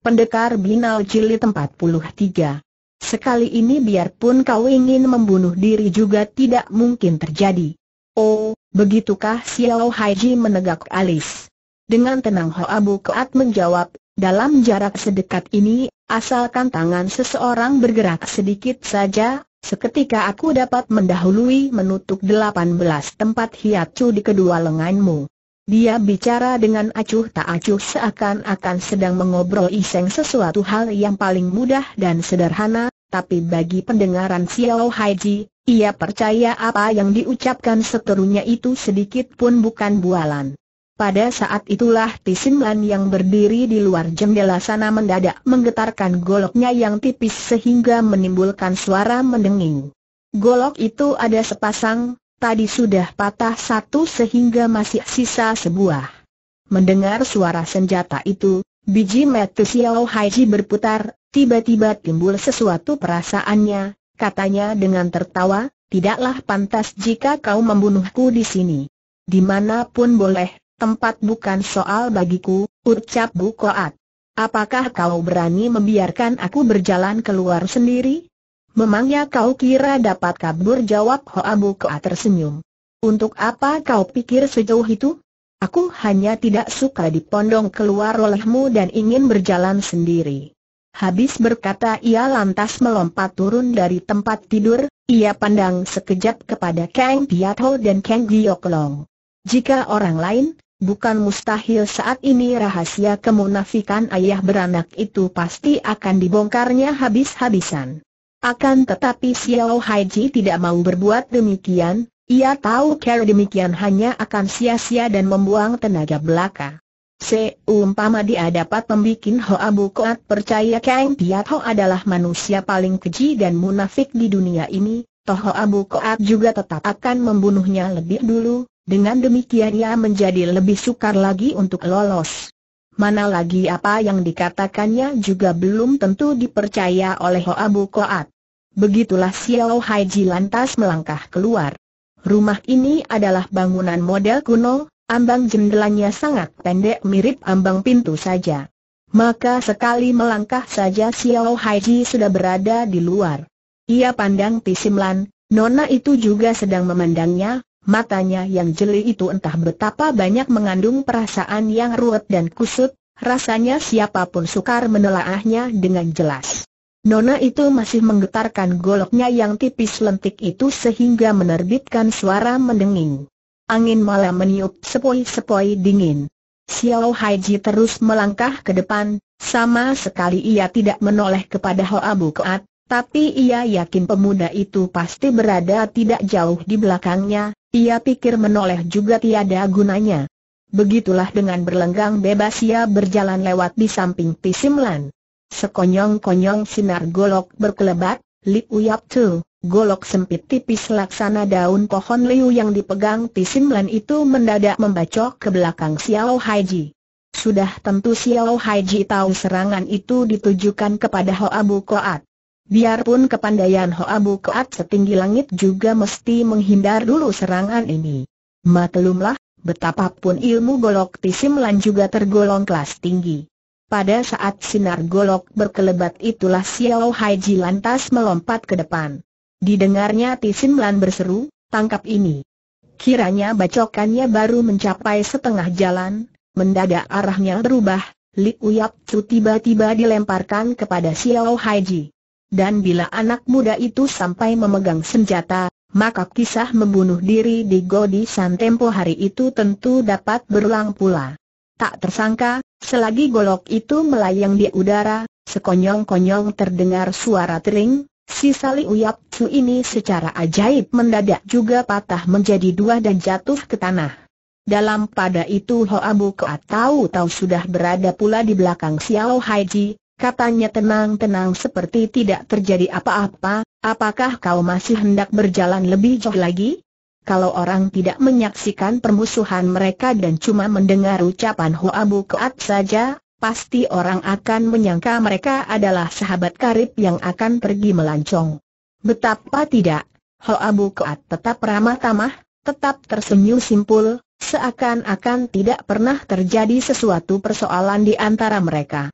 Pendekar Binal Cili 43. Sekali ini biarpun kau ingin membunuh diri juga tidak mungkin terjadi. Oh, begitukah Xiao Haiji menegak alis. Dengan tenang Hoa Keat menjawab, dalam jarak sedekat ini, asalkan tangan seseorang bergerak sedikit saja, seketika aku dapat mendahului menutup 18 tempat hiacu di kedua lenganmu. Dia bicara dengan acuh tak acuh seakan-akan sedang mengobrol iseng sesuatu hal yang paling mudah dan sederhana, tapi bagi pendengaran Xiao Haiji, ia percaya apa yang diucapkan seterunya itu sedikit pun bukan bualan. Pada saat itulah Tisimlan yang berdiri di luar jendela sana mendadak menggetarkan goloknya yang tipis sehingga menimbulkan suara mendenging. Golok itu ada sepasang, tadi sudah patah satu sehingga masih sisa sebuah. Mendengar suara senjata itu, biji metu Xiao Haiji berputar, tiba-tiba timbul sesuatu perasaannya, katanya dengan tertawa, tidaklah pantas jika kau membunuhku di sini. Dimanapun boleh, tempat bukan soal bagiku, ucap Bu Koat. Apakah kau berani membiarkan aku berjalan keluar sendiri? Memangnya kau kira dapat kabur jawab Hoa Koa tersenyum. Untuk apa kau pikir sejauh itu? Aku hanya tidak suka dipondong keluar olehmu dan ingin berjalan sendiri. Habis berkata ia lantas melompat turun dari tempat tidur, ia pandang sekejap kepada Kang Piatho dan Kang Long. Jika orang lain, bukan mustahil saat ini rahasia kemunafikan ayah beranak itu pasti akan dibongkarnya habis-habisan. Akan tetapi Xiao Haiji tidak mau berbuat demikian, ia tahu cara demikian hanya akan sia-sia dan membuang tenaga belaka. Seumpama dia dapat membuat Hoa Bukoat percaya Kang Tiat Ho adalah manusia paling keji dan munafik di dunia ini, toh Hoa Bukoat juga tetap akan membunuhnya lebih dulu, dengan demikian ia menjadi lebih sukar lagi untuk lolos mana lagi apa yang dikatakannya juga belum tentu dipercaya oleh Hoa Bu Koat. Begitulah Xiao Hai Ji lantas melangkah keluar. Rumah ini adalah bangunan model kuno, ambang jendelanya sangat pendek mirip ambang pintu saja. Maka sekali melangkah saja Xiao Haiji sudah berada di luar. Ia pandang Tisimlan, Nona itu juga sedang memandangnya, matanya yang jeli itu entah betapa banyak mengandung perasaan yang ruwet dan kusut, rasanya siapapun sukar menelaahnya dengan jelas. Nona itu masih menggetarkan goloknya yang tipis lentik itu sehingga menerbitkan suara mendenging. Angin malam meniup sepoi-sepoi dingin. Xiao Haiji terus melangkah ke depan, sama sekali ia tidak menoleh kepada Hoa Bukoat, tapi ia yakin pemuda itu pasti berada tidak jauh di belakangnya, ia pikir menoleh juga tiada gunanya. Begitulah dengan berlenggang bebas ia berjalan lewat di samping Tisimlan. Sekonyong-konyong sinar golok berkelebat, Liu Yap Tu, golok sempit tipis laksana daun pohon liu yang dipegang Tisimlan itu mendadak membacok ke belakang Xiao Haiji. Sudah tentu Xiao Haiji tahu serangan itu ditujukan kepada Hoa Bu Koat. Biarpun kepandaian Hoa Koat setinggi langit juga mesti menghindar dulu serangan ini. Maklumlah, betapapun ilmu golok tisimlan juga tergolong kelas tinggi. Pada saat sinar golok berkelebat itulah Xiao Hai Ji lantas melompat ke depan. Didengarnya tisimlan berseru, tangkap ini. Kiranya bacokannya baru mencapai setengah jalan, mendadak arahnya berubah, Li Uyap tiba-tiba dilemparkan kepada Xiao Hai Ji dan bila anak muda itu sampai memegang senjata, maka kisah membunuh diri di San tempo hari itu tentu dapat berulang pula. Tak tersangka, selagi golok itu melayang di udara, sekonyong-konyong terdengar suara tering, si Sali Uyap Cu ini secara ajaib mendadak juga patah menjadi dua dan jatuh ke tanah. Dalam pada itu Hoa Bukoat tahu-tahu sudah berada pula di belakang Xiao Haiji, Katanya tenang-tenang seperti tidak terjadi apa-apa, apakah kau masih hendak berjalan lebih jauh lagi? Kalau orang tidak menyaksikan permusuhan mereka dan cuma mendengar ucapan Hoa Bukoat saja, pasti orang akan menyangka mereka adalah sahabat karib yang akan pergi melancong. Betapa tidak, Hoa Bukoat tetap ramah tamah, tetap tersenyum simpul, seakan-akan tidak pernah terjadi sesuatu persoalan di antara mereka.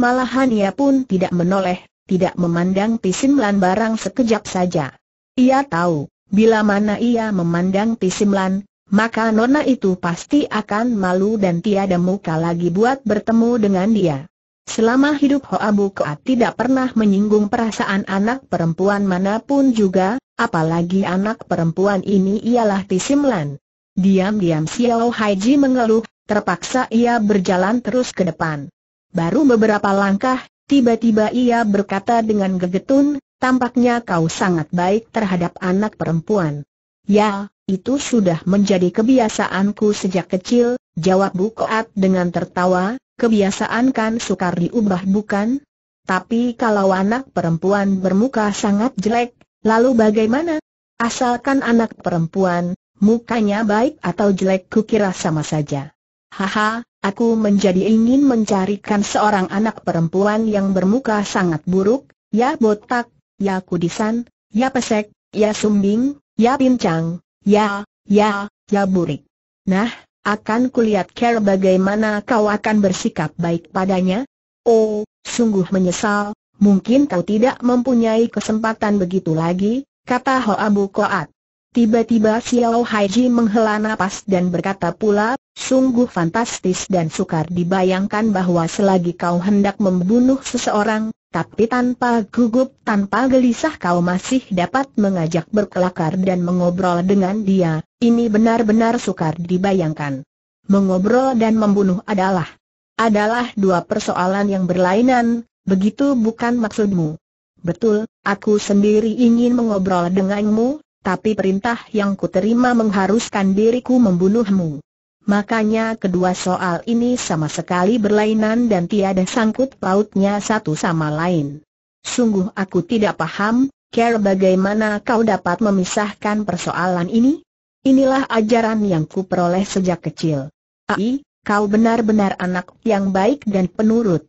Malahan ia pun tidak menoleh, tidak memandang Pisimlan barang sekejap saja. Ia tahu, bila mana ia memandang Pisimlan, maka nona itu pasti akan malu dan tiada muka lagi buat bertemu dengan dia. Selama hidup Hoa Bukoat tidak pernah menyinggung perasaan anak perempuan manapun juga, apalagi anak perempuan ini ialah Pisimlan. Diam-diam Xiao Haiji mengeluh, terpaksa ia berjalan terus ke depan. Baru beberapa langkah, tiba-tiba ia berkata dengan gegetun, tampaknya kau sangat baik terhadap anak perempuan. Ya, itu sudah menjadi kebiasaanku sejak kecil, jawab Bu Koat dengan tertawa, kebiasaan kan sukar diubah bukan? Tapi kalau anak perempuan bermuka sangat jelek, lalu bagaimana? Asalkan anak perempuan, mukanya baik atau jelek kukira sama saja. Haha, Aku menjadi ingin mencarikan seorang anak perempuan yang bermuka sangat buruk, ya botak, ya kudisan, ya pesek, ya sumbing, ya pincang, ya, ya, ya burik. Nah, akan kulihat care bagaimana kau akan bersikap baik padanya. Oh, sungguh menyesal, mungkin kau tidak mempunyai kesempatan begitu lagi, kata Hoa Bu Koat. Tiba-tiba Xiao Haiji menghela nafas dan berkata pula, sungguh fantastis dan sukar dibayangkan bahwa selagi kau hendak membunuh seseorang, tapi tanpa gugup, tanpa gelisah kau masih dapat mengajak berkelakar dan mengobrol dengan dia, ini benar-benar sukar dibayangkan. Mengobrol dan membunuh adalah adalah dua persoalan yang berlainan, begitu bukan maksudmu. Betul, aku sendiri ingin mengobrol denganmu, tapi perintah yang kuterima mengharuskan diriku membunuhmu. Makanya kedua soal ini sama sekali berlainan dan tiada sangkut pautnya satu sama lain. Sungguh aku tidak paham, Care bagaimana kau dapat memisahkan persoalan ini? Inilah ajaran yang kuperoleh sejak kecil. Ai, kau benar-benar anak yang baik dan penurut.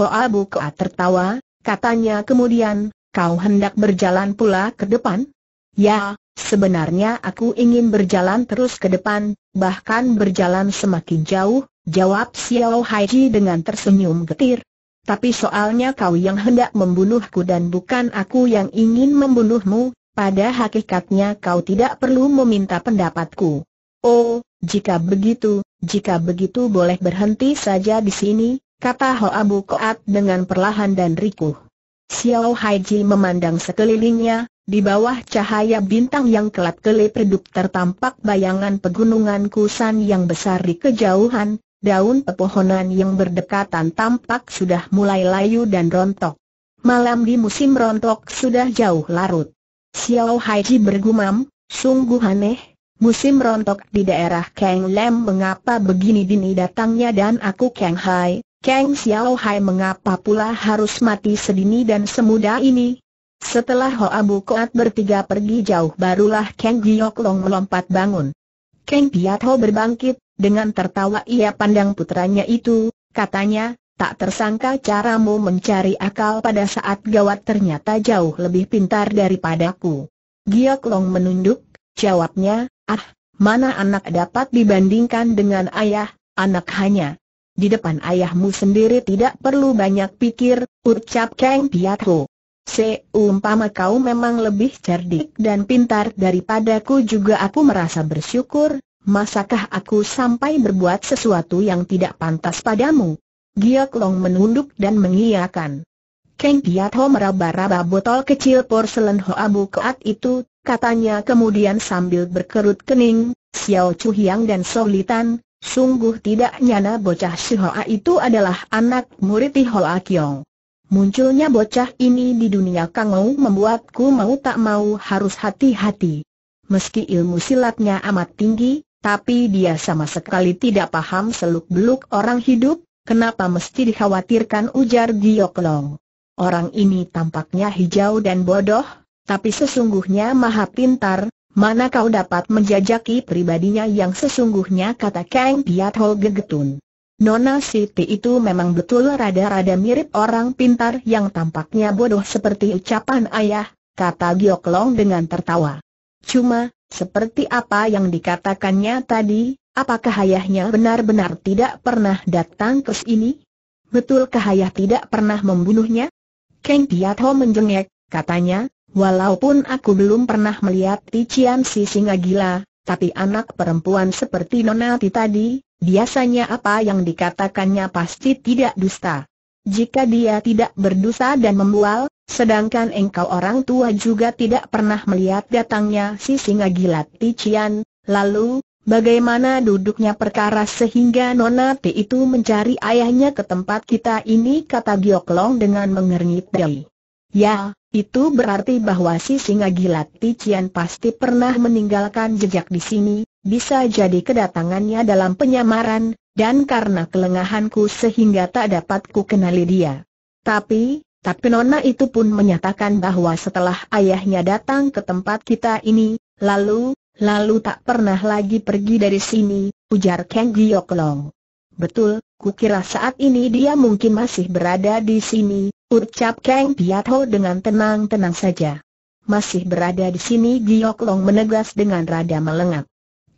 Hoa Buka tertawa, katanya kemudian, kau hendak berjalan pula ke depan? Ya, sebenarnya aku ingin berjalan terus ke depan, bahkan berjalan semakin jauh, jawab Xiao Haiji dengan tersenyum getir. Tapi soalnya kau yang hendak membunuhku dan bukan aku yang ingin membunuhmu, pada hakikatnya kau tidak perlu meminta pendapatku. Oh, jika begitu, jika begitu boleh berhenti saja di sini, kata Ho Abu Koat dengan perlahan dan rikuh. Xiao Haiji memandang sekelilingnya, di bawah cahaya bintang yang kelap-kelip redup tertampak bayangan pegunungan Kusan yang besar di kejauhan, daun pepohonan yang berdekatan tampak sudah mulai layu dan rontok. Malam di musim rontok sudah jauh larut. Xiao Haiji bergumam, sungguh aneh, musim rontok di daerah Kang Lam mengapa begini dini datangnya dan aku Kang Hai, Kang Xiao Hai mengapa pula harus mati sedini dan semudah ini? Setelah Hoa Koat bertiga pergi jauh barulah Kang Giok Long melompat bangun. Kang Piat Ho berbangkit, dengan tertawa ia pandang putranya itu, katanya, tak tersangka caramu mencari akal pada saat gawat ternyata jauh lebih pintar daripadaku. Giok Long menunduk, jawabnya, ah, mana anak dapat dibandingkan dengan ayah, anak hanya. Di depan ayahmu sendiri tidak perlu banyak pikir, ucap Kang Piat Ho. Seumpama kau memang lebih cerdik dan pintar daripadaku juga aku merasa bersyukur, masakah aku sampai berbuat sesuatu yang tidak pantas padamu? Giyok Long menunduk dan mengiyakan. Keng Piat Ho meraba-raba botol kecil porselen Abu Keat itu, katanya kemudian sambil berkerut kening, Xiao Chu Hiang dan Tan, sungguh tidak nyana bocah si Hoa itu adalah anak murid Hoa Kiong. Munculnya bocah ini di dunia kangau membuatku mau tak mau harus hati-hati. Meski ilmu silatnya amat tinggi, tapi dia sama sekali tidak paham seluk-beluk orang hidup, kenapa mesti dikhawatirkan ujar Gioklong. Orang ini tampaknya hijau dan bodoh, tapi sesungguhnya maha pintar, mana kau dapat menjajaki pribadinya yang sesungguhnya kata Kang Piat Ho Gegetun. Nona Siti itu memang betul rada-rada mirip orang pintar yang tampaknya bodoh seperti ucapan ayah, kata Giok Long dengan tertawa. Cuma, seperti apa yang dikatakannya tadi, apakah ayahnya benar-benar tidak pernah datang ke sini? Betulkah ayah tidak pernah membunuhnya? Kang Piat Ho menjengek, katanya, walaupun aku belum pernah melihat Tician si singa gila, tapi anak perempuan seperti Nona Ti tadi, Biasanya apa yang dikatakannya pasti tidak dusta. Jika dia tidak berdosa dan membual, sedangkan engkau orang tua juga tidak pernah melihat datangnya si singa gilat Tician, lalu, bagaimana duduknya perkara sehingga Nona T itu mencari ayahnya ke tempat kita ini kata Gioklong dengan mengernyit dahi. Ya, itu berarti bahwa si singa gilat Tician pasti pernah meninggalkan jejak di sini, bisa jadi kedatangannya dalam penyamaran, dan karena kelengahanku sehingga tak dapat ku kenali dia. Tapi, tapi Nona itu pun menyatakan bahwa setelah ayahnya datang ke tempat kita ini, lalu, lalu tak pernah lagi pergi dari sini, ujar Kang Gioklong. Betul, kukira saat ini dia mungkin masih berada di sini, ucap Kang Piatho dengan tenang-tenang saja. Masih berada di sini Gioklong menegas dengan rada melengak.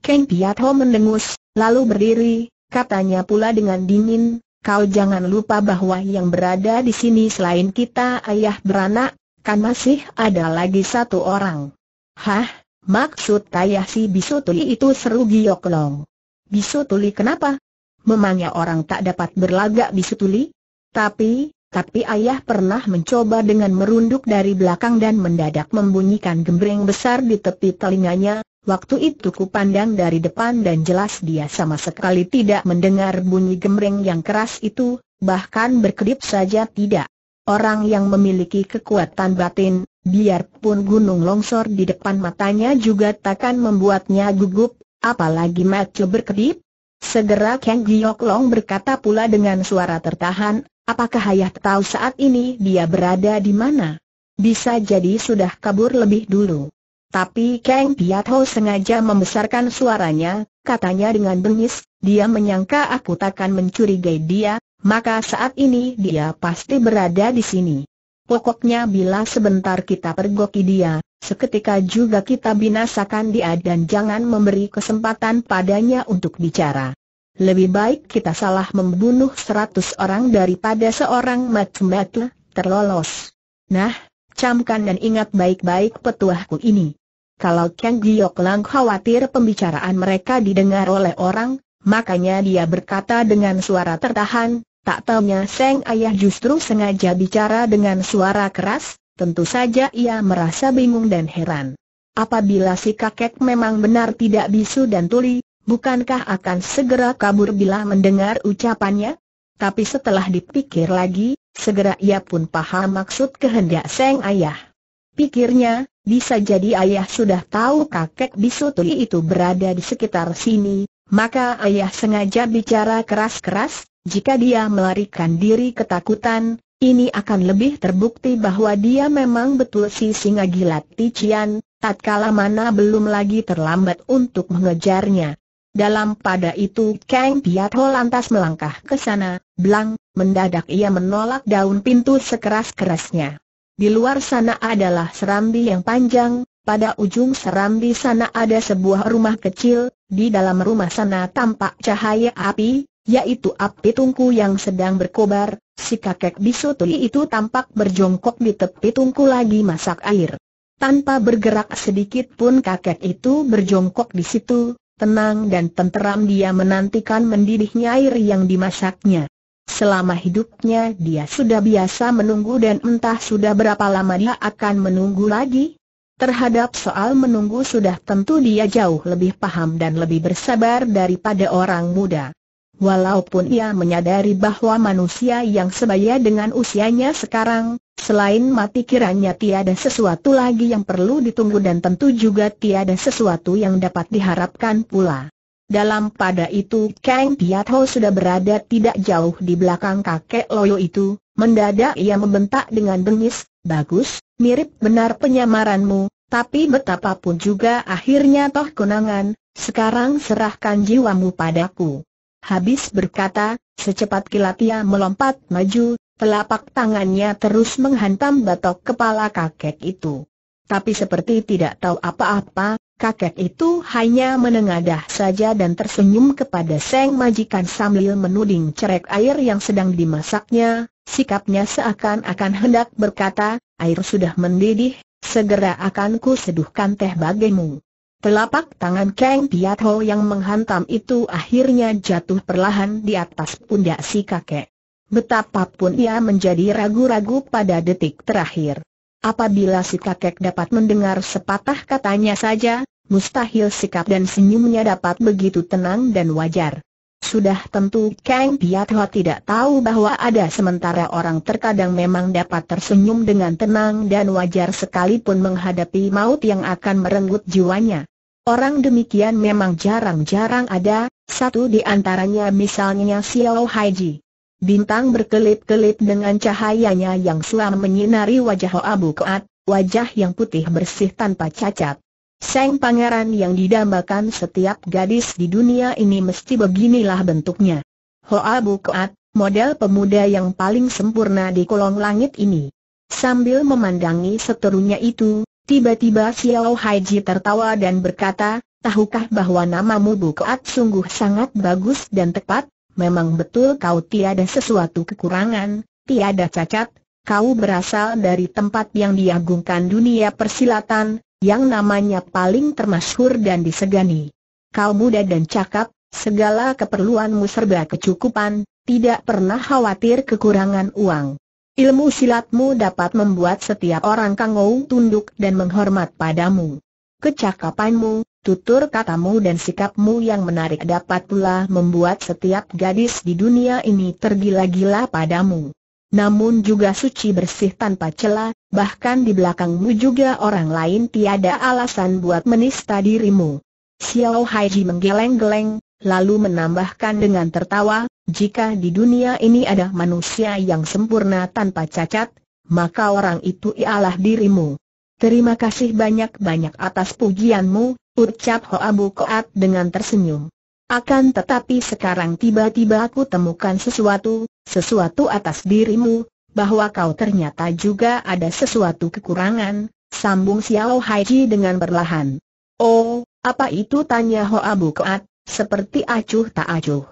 Keng Piat Ho mendengus, lalu berdiri, katanya pula dengan dingin, kau jangan lupa bahwa yang berada di sini selain kita ayah beranak, kan masih ada lagi satu orang. Hah, maksud ayah si Tuli itu seru Bisu Tuli kenapa? Memangnya orang tak dapat berlagak Tuli? Tapi, tapi ayah pernah mencoba dengan merunduk dari belakang dan mendadak membunyikan gembreng besar di tepi telinganya, Waktu itu ku pandang dari depan dan jelas dia sama sekali tidak mendengar bunyi gemreng yang keras itu, bahkan berkedip saja tidak. Orang yang memiliki kekuatan batin, biarpun gunung longsor di depan matanya juga takkan membuatnya gugup, apalagi mata berkedip. Segera Kang Giok Long berkata pula dengan suara tertahan, apakah ayah tahu saat ini dia berada di mana? Bisa jadi sudah kabur lebih dulu. Tapi Kang Piatho sengaja membesarkan suaranya, katanya dengan bengis, dia menyangka aku takkan mencurigai dia, maka saat ini dia pasti berada di sini. Pokoknya bila sebentar kita pergoki dia, seketika juga kita binasakan dia dan jangan memberi kesempatan padanya untuk bicara. Lebih baik kita salah membunuh seratus orang daripada seorang matematik terlolos. Nah, camkan dan ingat baik-baik petuahku ini. Kalau Kang Giok Lang khawatir pembicaraan mereka didengar oleh orang, makanya dia berkata dengan suara tertahan, tak taunya Seng Ayah justru sengaja bicara dengan suara keras, tentu saja ia merasa bingung dan heran. Apabila si kakek memang benar tidak bisu dan tuli, bukankah akan segera kabur bila mendengar ucapannya? Tapi setelah dipikir lagi, segera ia pun paham maksud kehendak Seng Ayah. Pikirnya, bisa jadi ayah sudah tahu kakek bisu tuli itu berada di sekitar sini, maka ayah sengaja bicara keras-keras, jika dia melarikan diri ketakutan, ini akan lebih terbukti bahwa dia memang betul si singa gilat Tician, tatkala mana belum lagi terlambat untuk mengejarnya. Dalam pada itu Kang Piat lantas melangkah ke sana, belang, mendadak ia menolak daun pintu sekeras-kerasnya. Di luar sana adalah serambi yang panjang, pada ujung serambi sana ada sebuah rumah kecil, di dalam rumah sana tampak cahaya api, yaitu api tungku yang sedang berkobar, si kakek bisu tuli itu tampak berjongkok di tepi tungku lagi masak air. Tanpa bergerak sedikit pun kakek itu berjongkok di situ, tenang dan tenteram dia menantikan mendidihnya air yang dimasaknya. Selama hidupnya dia sudah biasa menunggu dan entah sudah berapa lama dia akan menunggu lagi. Terhadap soal menunggu sudah tentu dia jauh lebih paham dan lebih bersabar daripada orang muda. Walaupun ia menyadari bahwa manusia yang sebaya dengan usianya sekarang, selain mati kiranya tiada sesuatu lagi yang perlu ditunggu dan tentu juga tiada sesuatu yang dapat diharapkan pula. Dalam pada itu Kang Piatho sudah berada tidak jauh di belakang kakek Loyo itu, mendadak ia membentak dengan bengis, bagus, mirip benar penyamaranmu, tapi betapapun juga akhirnya toh kunangan. sekarang serahkan jiwamu padaku. Habis berkata, secepat kilat ia melompat maju, telapak tangannya terus menghantam batok kepala kakek itu. Tapi seperti tidak tahu apa-apa, kakek itu hanya menengadah saja dan tersenyum kepada Seng Majikan sambil menuding cerek air yang sedang dimasaknya, sikapnya seakan-akan hendak berkata, air sudah mendidih, segera akan ku seduhkan teh bagimu. Telapak tangan Kang Piat Ho yang menghantam itu akhirnya jatuh perlahan di atas pundak si kakek. Betapapun ia menjadi ragu-ragu pada detik terakhir. Apabila si kakek dapat mendengar sepatah katanya saja, Mustahil sikap dan senyumnya dapat begitu tenang dan wajar. Sudah tentu Kang Piatho tidak tahu bahwa ada sementara orang terkadang memang dapat tersenyum dengan tenang dan wajar sekalipun menghadapi maut yang akan merenggut jiwanya. Orang demikian memang jarang-jarang ada, satu di antaranya misalnya Xiao Haiji. Bintang berkelip-kelip dengan cahayanya yang selam menyinari wajah Abu Koat, wajah yang putih bersih tanpa cacat. Seng pangeran yang didambakan setiap gadis di dunia ini mesti beginilah bentuknya. Hoa Bukoat, model pemuda yang paling sempurna di kolong langit ini. Sambil memandangi seterunya itu, tiba-tiba Xiao Haiji tertawa dan berkata, Tahukah bahwa namamu Bukoat sungguh sangat bagus dan tepat? Memang betul kau tiada sesuatu kekurangan, tiada cacat, kau berasal dari tempat yang diagungkan dunia persilatan, yang namanya paling termasyhur dan disegani. Kau muda dan cakap, segala keperluanmu serba kecukupan, tidak pernah khawatir kekurangan uang. Ilmu silatmu dapat membuat setiap orang kangau tunduk dan menghormat padamu. Kecakapanmu, tutur katamu dan sikapmu yang menarik dapat pula membuat setiap gadis di dunia ini tergila-gila padamu namun juga suci bersih tanpa celah, bahkan di belakangmu juga orang lain tiada alasan buat menista dirimu. Xiao Haiji menggeleng-geleng, lalu menambahkan dengan tertawa, jika di dunia ini ada manusia yang sempurna tanpa cacat, maka orang itu ialah dirimu. Terima kasih banyak-banyak atas pujianmu, ucap Abu Koat dengan tersenyum. Akan tetapi sekarang tiba-tiba aku temukan sesuatu, sesuatu atas dirimu, bahwa kau ternyata juga ada sesuatu kekurangan, sambung Xiao Haiji dengan perlahan. Oh, apa itu tanya Ho Abu Keat. seperti acuh tak acuh.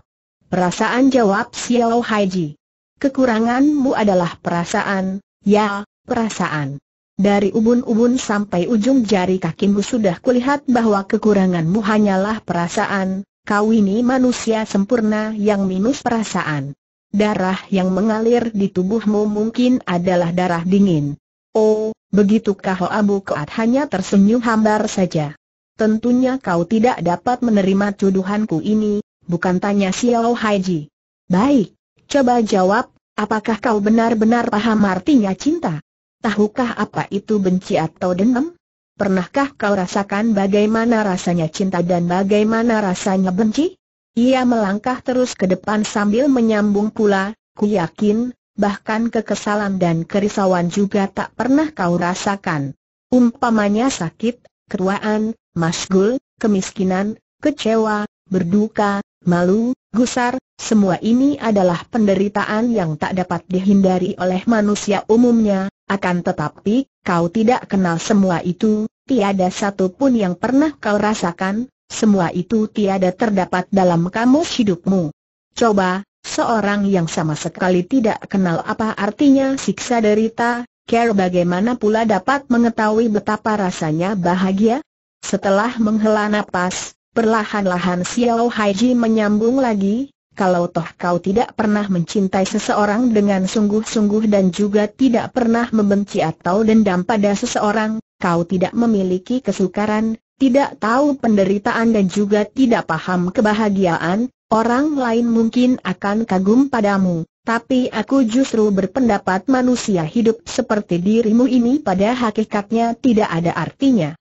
Perasaan jawab Xiao Haiji. Kekuranganmu adalah perasaan, ya, perasaan. Dari ubun-ubun sampai ujung jari kakimu sudah kulihat bahwa kekuranganmu hanyalah perasaan, kau ini manusia sempurna yang minus perasaan darah yang mengalir di tubuhmu mungkin adalah darah dingin. Oh, begitukah Ho Abu Koat hanya tersenyum hambar saja. Tentunya kau tidak dapat menerima tuduhanku ini, bukan tanya Xiao Haiji. Baik, coba jawab, apakah kau benar-benar paham artinya cinta? Tahukah apa itu benci atau dendam? Pernahkah kau rasakan bagaimana rasanya cinta dan bagaimana rasanya benci? Ia melangkah terus ke depan sambil menyambung pula, ku yakin, bahkan kekesalan dan kerisauan juga tak pernah kau rasakan. Umpamanya sakit, keruaan, masgul, kemiskinan, kecewa, berduka, malu, gusar, semua ini adalah penderitaan yang tak dapat dihindari oleh manusia umumnya, akan tetapi, kau tidak kenal semua itu, tiada satu pun yang pernah kau rasakan, semua itu tiada terdapat dalam kamus hidupmu. Coba, seorang yang sama sekali tidak kenal apa artinya siksa derita, Care bagaimana pula dapat mengetahui betapa rasanya bahagia? Setelah menghela nafas, perlahan-lahan Xiao Haiji menyambung lagi, kalau toh kau tidak pernah mencintai seseorang dengan sungguh-sungguh dan juga tidak pernah membenci atau dendam pada seseorang, kau tidak memiliki kesukaran, tidak tahu penderitaan dan juga tidak paham kebahagiaan, orang lain mungkin akan kagum padamu, tapi aku justru berpendapat manusia hidup seperti dirimu ini pada hakikatnya tidak ada artinya.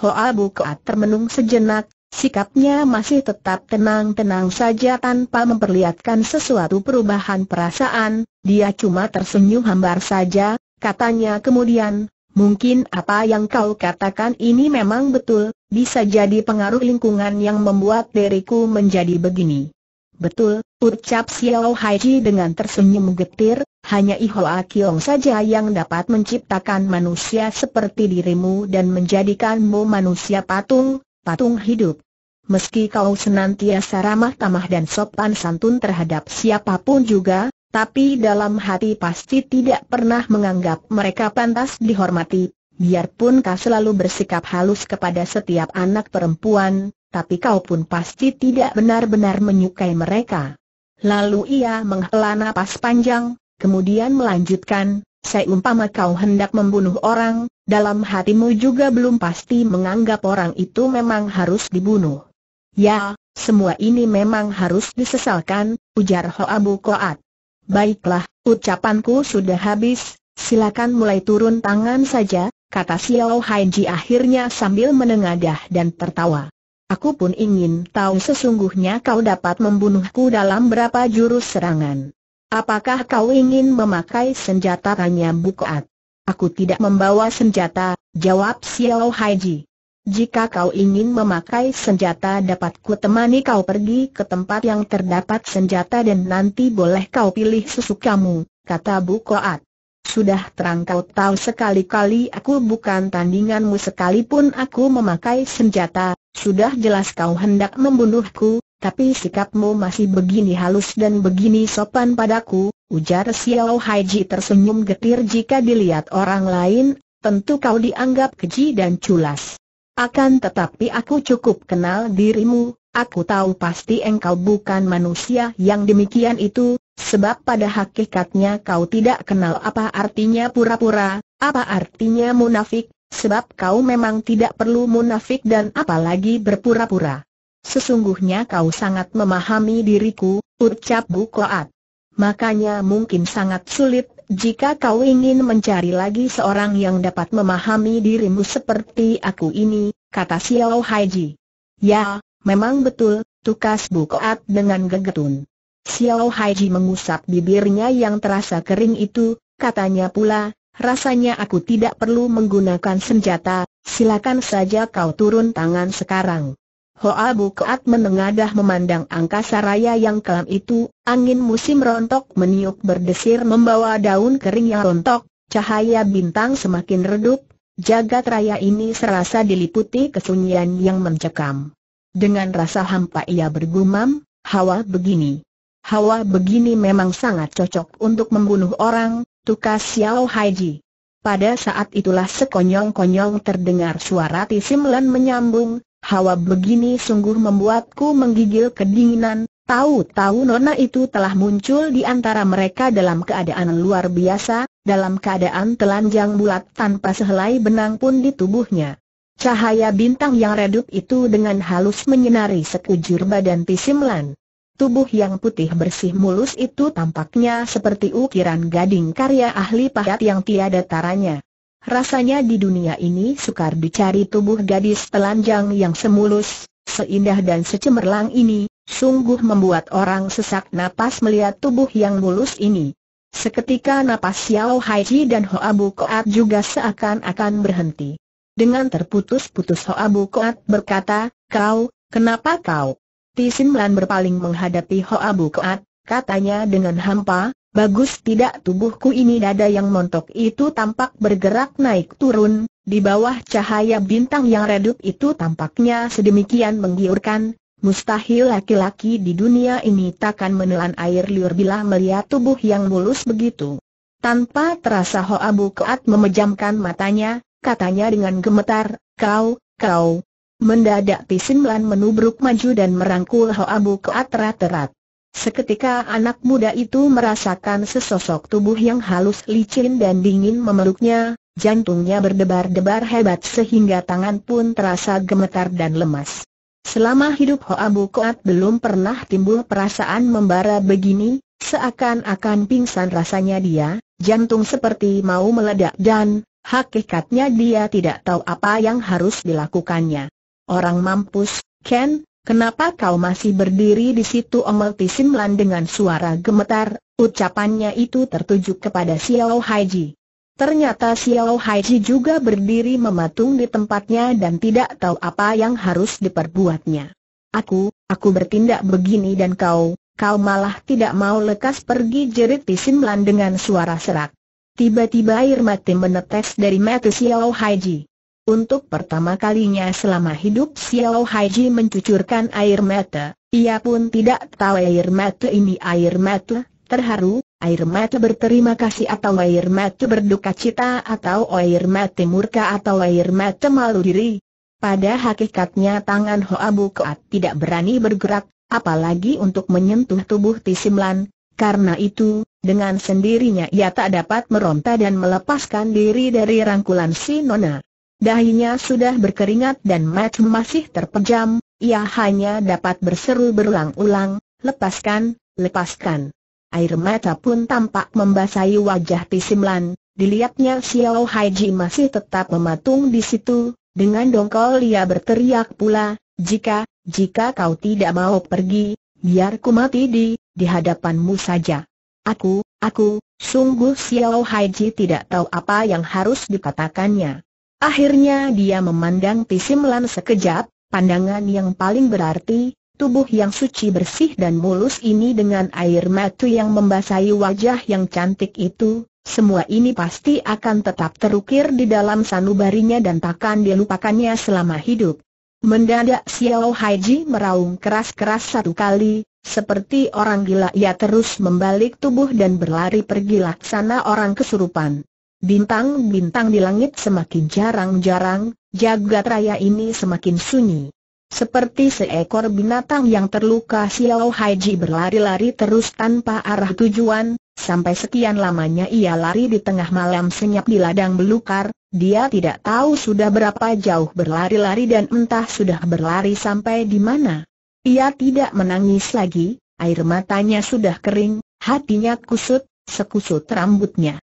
Hoa Bukoat termenung sejenak, sikapnya masih tetap tenang-tenang saja tanpa memperlihatkan sesuatu perubahan perasaan, dia cuma tersenyum hambar saja, katanya kemudian, Mungkin apa yang kau katakan ini memang betul, bisa jadi pengaruh lingkungan yang membuat diriku menjadi begini. Betul, ucap Xiao Haiji dengan tersenyum getir, hanya Ihoa Kiong saja yang dapat menciptakan manusia seperti dirimu dan menjadikanmu manusia patung, patung hidup. Meski kau senantiasa ramah tamah dan sopan santun terhadap siapapun juga, tapi dalam hati pasti tidak pernah menganggap mereka pantas dihormati, biarpun kau selalu bersikap halus kepada setiap anak perempuan, tapi kau pun pasti tidak benar-benar menyukai mereka. Lalu ia menghela nafas panjang, kemudian melanjutkan, saya umpama kau hendak membunuh orang, dalam hatimu juga belum pasti menganggap orang itu memang harus dibunuh. Ya, semua ini memang harus disesalkan, ujar Abu Koat. Baiklah, ucapanku sudah habis, silakan mulai turun tangan saja, kata Xiao Haiji akhirnya sambil menengadah dan tertawa. Aku pun ingin tahu sesungguhnya kau dapat membunuhku dalam berapa jurus serangan. Apakah kau ingin memakai senjata tanya Bukoat? Aku tidak membawa senjata, jawab Xiao Haiji. Jika kau ingin memakai senjata dapat ku temani kau pergi ke tempat yang terdapat senjata dan nanti boleh kau pilih sesukamu, kata Bukoat. Sudah terang kau tahu sekali-kali aku bukan tandinganmu sekalipun aku memakai senjata, sudah jelas kau hendak membunuhku, tapi sikapmu masih begini halus dan begini sopan padaku, ujar Xiao Haiji tersenyum getir jika dilihat orang lain, tentu kau dianggap keji dan culas. Akan tetapi aku cukup kenal dirimu, aku tahu pasti engkau bukan manusia yang demikian itu, Sebab pada hakikatnya kau tidak kenal apa artinya pura-pura, apa artinya munafik, sebab kau memang tidak perlu munafik dan apalagi berpura-pura. Sesungguhnya kau sangat memahami diriku, ucap Bukoat. Makanya mungkin sangat sulit jika kau ingin mencari lagi seorang yang dapat memahami dirimu seperti aku ini, kata Xiao Haiji. Ya, memang betul, tukas Bukoat dengan gegetun. Xiao Haiji mengusap bibirnya yang terasa kering itu, katanya pula, rasanya aku tidak perlu menggunakan senjata, silakan saja kau turun tangan sekarang. Hoa Bukat menengadah memandang angkasa raya yang kelam itu, angin musim rontok meniup berdesir membawa daun kering yang rontok, cahaya bintang semakin redup, jagat raya ini serasa diliputi kesunyian yang mencekam. Dengan rasa hampa ia bergumam, hawa begini. Hawa begini memang sangat cocok untuk membunuh orang, tukas Xiao Haiji. Pada saat itulah sekonyong-konyong terdengar suara Tisimlan menyambung, hawa begini sungguh membuatku menggigil kedinginan, tahu-tahu nona itu telah muncul di antara mereka dalam keadaan luar biasa, dalam keadaan telanjang bulat tanpa sehelai benang pun di tubuhnya. Cahaya bintang yang redup itu dengan halus menyinari sekujur badan Tisimlan. Tubuh yang putih bersih mulus itu tampaknya seperti ukiran gading karya ahli pahat yang tiada taranya. Rasanya di dunia ini sukar dicari tubuh gadis telanjang yang semulus, seindah dan secemerlang ini, sungguh membuat orang sesak napas melihat tubuh yang mulus ini. Seketika napas Xiao Haiji dan Hoabu Koat juga seakan-akan berhenti. Dengan terputus-putus Hoabu Koat berkata, kau, kenapa kau? Tisin Lan berpaling menghadapi Abu Keat, katanya dengan hampa, Bagus tidak tubuhku ini dada yang montok itu tampak bergerak naik turun, di bawah cahaya bintang yang redup itu tampaknya sedemikian menggiurkan, mustahil laki-laki di dunia ini takkan menelan air liur bila melihat tubuh yang mulus begitu. Tanpa terasa Abu Keat memejamkan matanya, katanya dengan gemetar, kau, kau, Mendadak Pisim Lan menubruk maju dan merangkul Hoa Bu Keat terat terat. Seketika anak muda itu merasakan sesosok tubuh yang halus licin dan dingin memeluknya, jantungnya berdebar-debar hebat sehingga tangan pun terasa gemetar dan lemas. Selama hidup Hoa Bu Koat belum pernah timbul perasaan membara begini, seakan-akan pingsan rasanya dia, jantung seperti mau meledak dan, hakikatnya dia tidak tahu apa yang harus dilakukannya. Orang mampus, Ken, kenapa kau masih berdiri di situ Omel Pisimlan dengan suara gemetar, ucapannya itu tertuju kepada Xiao Haiji. Ternyata Xiao Haiji juga berdiri mematung di tempatnya dan tidak tahu apa yang harus diperbuatnya. Aku, aku bertindak begini dan kau, kau malah tidak mau lekas pergi jerit Pisimlan dengan suara serak. Tiba-tiba air mati menetes dari mata Xiao Haiji. Untuk pertama kalinya selama hidup Xiao Haiji mencucurkan air mata, ia pun tidak tahu air mata ini air mata, terharu, air mata berterima kasih atau air mata berduka cita atau air mata murka atau air mata malu diri. Pada hakikatnya tangan Hoa Bukoat tidak berani bergerak, apalagi untuk menyentuh tubuh Tisimlan, karena itu, dengan sendirinya ia tak dapat meronta dan melepaskan diri dari rangkulan si Nona. Dahinya sudah berkeringat dan mata masih terpejam, ia hanya dapat berseru berulang-ulang, lepaskan, lepaskan. Air mata pun tampak membasahi wajah Pisimlan, dilihatnya Xiao Haiji masih tetap mematung di situ, dengan dongkol ia berteriak pula, jika, jika kau tidak mau pergi, biar ku mati di, di hadapanmu saja. Aku, aku, sungguh Xiao Haiji tidak tahu apa yang harus dikatakannya. Akhirnya dia memandang Tisimlan sekejap, pandangan yang paling berarti, tubuh yang suci bersih dan mulus ini dengan air mata yang membasahi wajah yang cantik itu, semua ini pasti akan tetap terukir di dalam sanubarinya dan takkan dilupakannya selama hidup. Mendadak Xiao Haiji meraung keras-keras satu kali, seperti orang gila ia terus membalik tubuh dan berlari pergi laksana orang kesurupan. Bintang-bintang di langit semakin jarang-jarang, jagat raya ini semakin sunyi. Seperti seekor binatang yang terluka Xiao Haiji berlari-lari terus tanpa arah tujuan, sampai sekian lamanya ia lari di tengah malam senyap di ladang belukar, dia tidak tahu sudah berapa jauh berlari-lari dan entah sudah berlari sampai di mana. Ia tidak menangis lagi, air matanya sudah kering, hatinya kusut, sekusut rambutnya.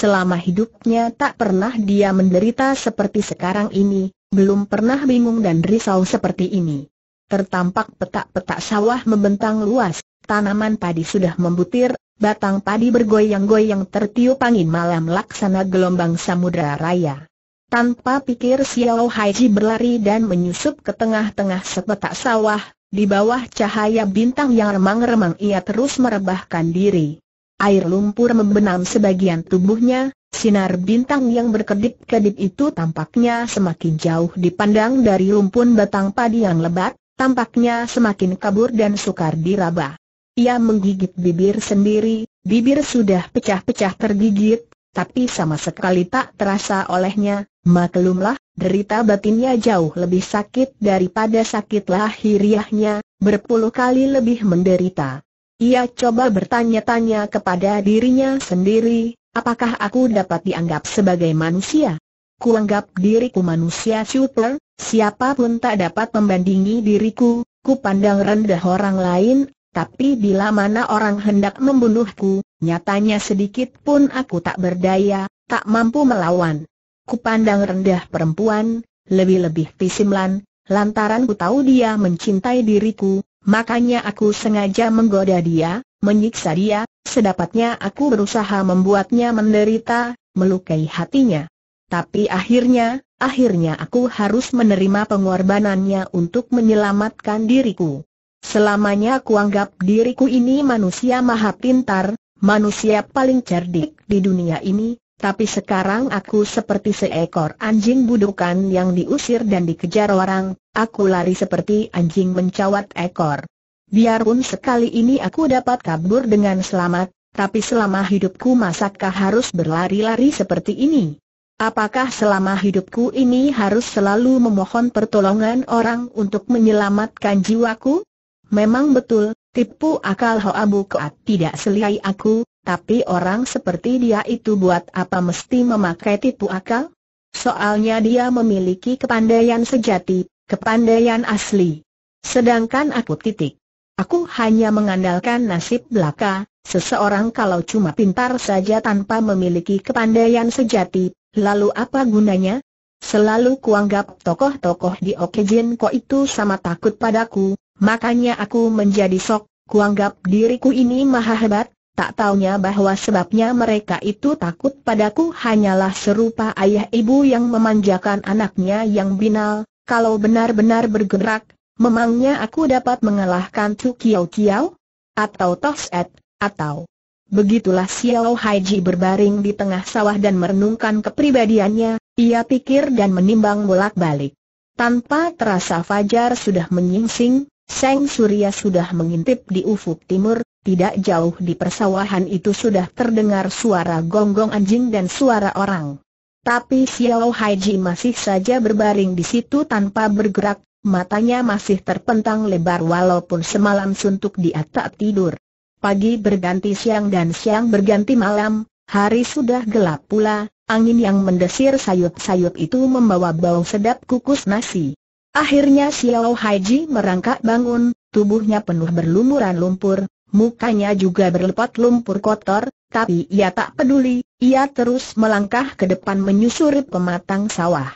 Selama hidupnya tak pernah dia menderita seperti sekarang ini, belum pernah bingung dan risau seperti ini. Tertampak petak-petak sawah membentang luas, tanaman padi sudah membutir, batang padi bergoyang-goyang tertiup angin malam laksana gelombang samudera raya. Tanpa pikir Xiao Haiji berlari dan menyusup ke tengah-tengah sepetak sawah, di bawah cahaya bintang yang remang-remang ia terus merebahkan diri. Air lumpur membenam sebagian tubuhnya, sinar bintang yang berkedip-kedip itu tampaknya semakin jauh dipandang dari rumpun batang padi yang lebat, tampaknya semakin kabur dan sukar diraba. Ia menggigit bibir sendiri, bibir sudah pecah-pecah tergigit, tapi sama sekali tak terasa olehnya, maklumlah, derita batinnya jauh lebih sakit daripada sakit lahiriahnya, berpuluh kali lebih menderita. Ia coba bertanya-tanya kepada dirinya sendiri, apakah aku dapat dianggap sebagai manusia? Kuanggap diriku manusia super, siapapun tak dapat membandingi diriku, ku pandang rendah orang lain, tapi bila mana orang hendak membunuhku, nyatanya sedikit pun aku tak berdaya, tak mampu melawan. Ku pandang rendah perempuan, lebih-lebih pisimlan, lantaran ku tahu dia mencintai diriku, Makanya aku sengaja menggoda dia, menyiksa dia, sedapatnya aku berusaha membuatnya menderita, melukai hatinya. Tapi akhirnya, akhirnya aku harus menerima pengorbanannya untuk menyelamatkan diriku. Selamanya aku anggap diriku ini manusia maha pintar, manusia paling cerdik di dunia ini, tapi sekarang aku seperti seekor anjing budukan yang diusir dan dikejar orang, Aku lari seperti anjing mencawat ekor. Biarpun sekali ini aku dapat kabur dengan selamat, tapi selama hidupku masakkah harus berlari-lari seperti ini? Apakah selama hidupku ini harus selalu memohon pertolongan orang untuk menyelamatkan jiwaku? Memang betul, tipu akal Hoabu Koat tidak seliai aku, tapi orang seperti dia itu buat apa mesti memakai tipu akal? Soalnya dia memiliki kepandaian sejati, Kepandaian asli. Sedangkan aku titik. Aku hanya mengandalkan nasib belaka, seseorang kalau cuma pintar saja tanpa memiliki kepandaian sejati, lalu apa gunanya? Selalu kuanggap tokoh-tokoh di Okejin kok itu sama takut padaku, makanya aku menjadi sok, kuanggap diriku ini maha hebat, tak taunya bahwa sebabnya mereka itu takut padaku hanyalah serupa ayah ibu yang memanjakan anaknya yang binal, kalau benar-benar bergerak, memangnya aku dapat mengalahkan Chu Kiao Kiao? Atau Toset, atau... Begitulah Xiao Haiji berbaring di tengah sawah dan merenungkan kepribadiannya, ia pikir dan menimbang bolak-balik. Tanpa terasa Fajar sudah menyingsing, Seng Surya sudah mengintip di ufuk timur, tidak jauh di persawahan itu sudah terdengar suara gonggong anjing dan suara orang. Tapi Xiao Haiji masih saja berbaring di situ tanpa bergerak, matanya masih terpentang lebar walaupun semalam suntuk dia tak tidur. Pagi berganti siang dan siang berganti malam, hari sudah gelap pula, angin yang mendesir sayup-sayup itu membawa bau sedap kukus nasi. Akhirnya Xiao Haiji merangkak bangun, tubuhnya penuh berlumuran lumpur, Mukanya juga berlepot lumpur kotor, tapi ia tak peduli, ia terus melangkah ke depan menyusuri pematang sawah.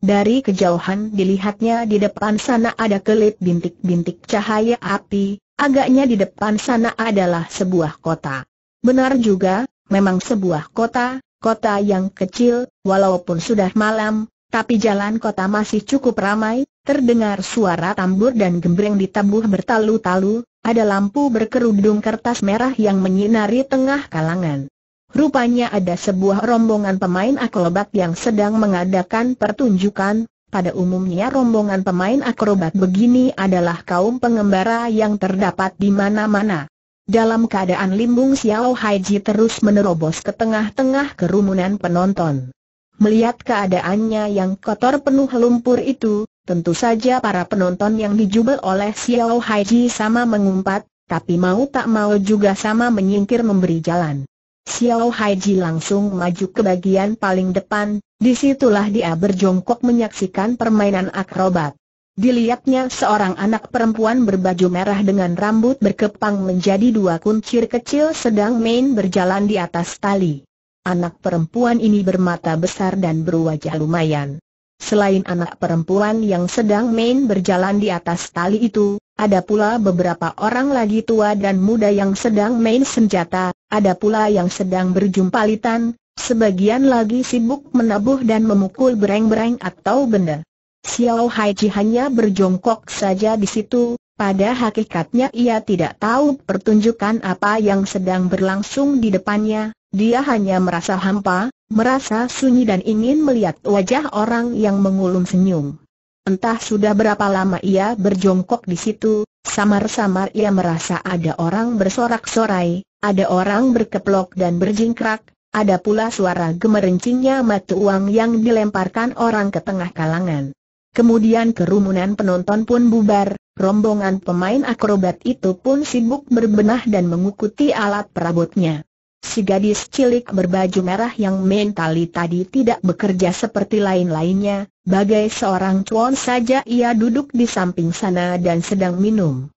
Dari kejauhan dilihatnya di depan sana ada kelip bintik-bintik cahaya api, agaknya di depan sana adalah sebuah kota. Benar juga, memang sebuah kota, kota yang kecil, walaupun sudah malam, tapi jalan kota masih cukup ramai, Terdengar suara tambur dan gembreng ditabuh bertalu-talu, ada lampu berkerudung kertas merah yang menyinari tengah kalangan. Rupanya ada sebuah rombongan pemain akrobat yang sedang mengadakan pertunjukan, pada umumnya rombongan pemain akrobat begini adalah kaum pengembara yang terdapat di mana-mana. Dalam keadaan limbung Xiao Haiji terus menerobos ke tengah-tengah kerumunan penonton. Melihat keadaannya yang kotor penuh lumpur itu, Tentu saja para penonton yang dijubel oleh Xiao Haiji sama mengumpat, tapi mau tak mau juga sama menyingkir memberi jalan. Xiao Haiji langsung maju ke bagian paling depan, disitulah dia berjongkok menyaksikan permainan akrobat. Dilihatnya seorang anak perempuan berbaju merah dengan rambut berkepang menjadi dua kuncir kecil sedang main berjalan di atas tali. Anak perempuan ini bermata besar dan berwajah lumayan Selain anak perempuan yang sedang main berjalan di atas tali itu, ada pula beberapa orang lagi tua dan muda yang sedang main senjata, ada pula yang sedang berjumpalitan, sebagian lagi sibuk menabuh dan memukul bereng-bereng atau benda. Xiao Haiji hanya berjongkok saja di situ, pada hakikatnya ia tidak tahu pertunjukan apa yang sedang berlangsung di depannya, dia hanya merasa hampa, merasa sunyi dan ingin melihat wajah orang yang mengulum senyum. Entah sudah berapa lama ia berjongkok di situ, samar-samar ia merasa ada orang bersorak-sorai, ada orang berkeplok dan berjingkrak, ada pula suara gemerincingnya mata uang yang dilemparkan orang ke tengah kalangan. Kemudian kerumunan penonton pun bubar, rombongan pemain akrobat itu pun sibuk berbenah dan mengukuti alat perabotnya. Si gadis cilik berbaju merah yang mentali tadi tidak bekerja seperti lain-lainnya, bagai seorang cuan saja ia duduk di samping sana dan sedang minum.